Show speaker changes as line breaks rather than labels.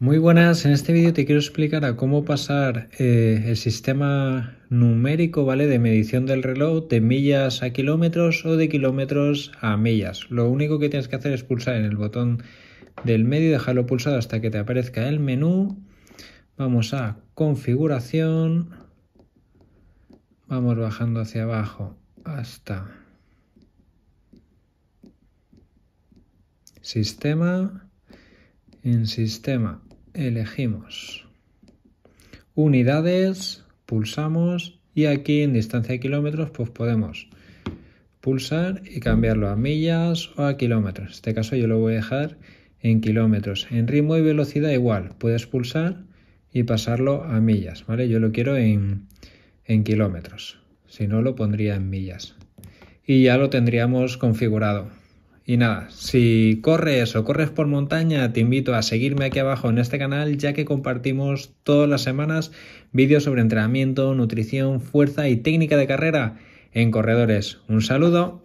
Muy buenas, en este vídeo te quiero explicar a cómo pasar eh, el sistema numérico ¿vale? de medición del reloj de millas a kilómetros o de kilómetros a millas. Lo único que tienes que hacer es pulsar en el botón del medio, dejarlo pulsado hasta que te aparezca el menú. Vamos a configuración, vamos bajando hacia abajo hasta sistema en sistema elegimos unidades, pulsamos y aquí en distancia de kilómetros pues podemos pulsar y cambiarlo a millas o a kilómetros. En este caso yo lo voy a dejar en kilómetros. En ritmo y velocidad igual, puedes pulsar y pasarlo a millas, ¿vale? Yo lo quiero en, en kilómetros, si no lo pondría en millas. Y ya lo tendríamos configurado. Y nada, si corres o corres por montaña, te invito a seguirme aquí abajo en este canal, ya que compartimos todas las semanas vídeos sobre entrenamiento, nutrición, fuerza y técnica de carrera en corredores. Un saludo.